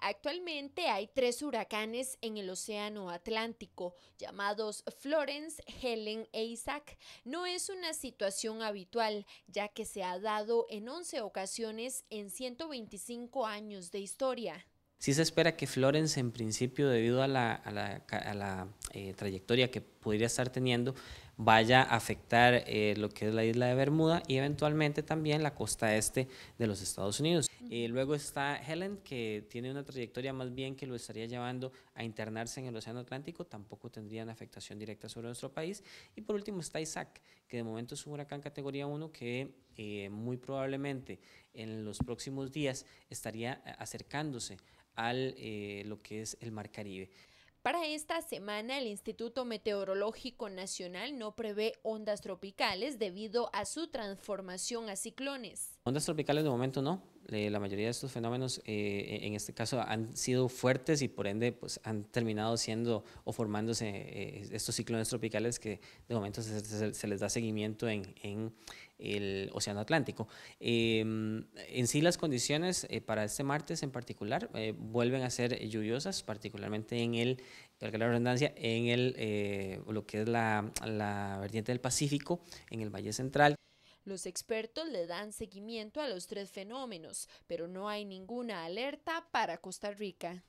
Actualmente hay tres huracanes en el Océano Atlántico, llamados Florence, Helen e Isaac. No es una situación habitual, ya que se ha dado en 11 ocasiones en 125 años de historia. Sí se espera que Florence, en principio, debido a la, eh, trayectoria que podría estar teniendo, vaya a afectar eh, lo que es la isla de Bermuda y eventualmente también la costa este de los Estados Unidos. Eh, luego está Helen, que tiene una trayectoria más bien que lo estaría llevando a internarse en el Océano Atlántico, tampoco tendría una afectación directa sobre nuestro país. Y por último está Isaac, que de momento es un huracán categoría 1 que eh, muy probablemente en los próximos días estaría eh, acercándose a lo que es el Mar Caribe. Para esta semana, el Instituto Meteorológico Nacional no prevé ondas tropicales debido a su transformación a ciclones. Ondas tropicales de momento no, eh, la mayoría de estos fenómenos eh, e, en este caso han sido fuertes y por ende pues, han terminado siendo o formándose eh, estos ciclones tropicales que de momento se, les da seguimiento en, el Océano Atlántico. Em, en sí las condiciones para este martes en particular vuelven a ser lluviosas, particularmente en el la redundancia, en el, lo que es la vertiente del Pacífico, en el Valle Central. Los expertos le dan seguimiento a los tres fenómenos, pero no hay ninguna alerta para Costa Rica.